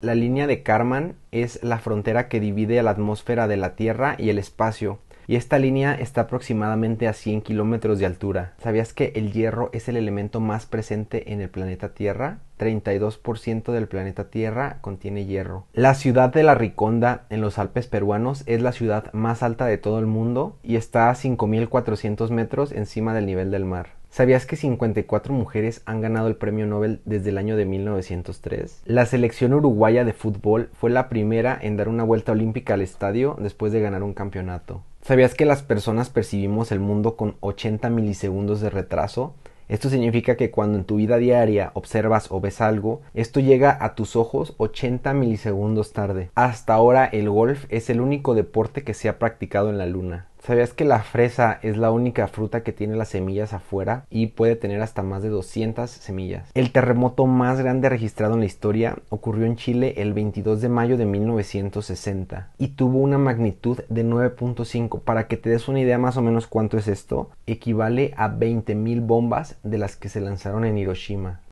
La línea de Karman es la frontera que divide la atmósfera de la Tierra y el espacio, y esta línea está aproximadamente a 100 kilómetros de altura. ¿Sabías que el hierro es el elemento más presente en el planeta Tierra? 32% del planeta Tierra contiene hierro. La ciudad de La Riconda, en los Alpes peruanos, es la ciudad más alta de todo el mundo y está a 5.400 metros encima del nivel del mar. ¿Sabías que 54 mujeres han ganado el premio Nobel desde el año de 1903? La selección uruguaya de fútbol fue la primera en dar una vuelta olímpica al estadio después de ganar un campeonato. ¿Sabías que las personas percibimos el mundo con 80 milisegundos de retraso? Esto significa que cuando en tu vida diaria observas o ves algo, esto llega a tus ojos 80 milisegundos tarde. Hasta ahora el golf es el único deporte que se ha practicado en la luna. ¿Sabías que la fresa es la única fruta que tiene las semillas afuera y puede tener hasta más de 200 semillas? El terremoto más grande registrado en la historia ocurrió en Chile el 22 de mayo de 1960 y tuvo una magnitud de 9.5. Para que te des una idea más o menos cuánto es esto, equivale a 20.000 bombas de las que se lanzaron en Hiroshima.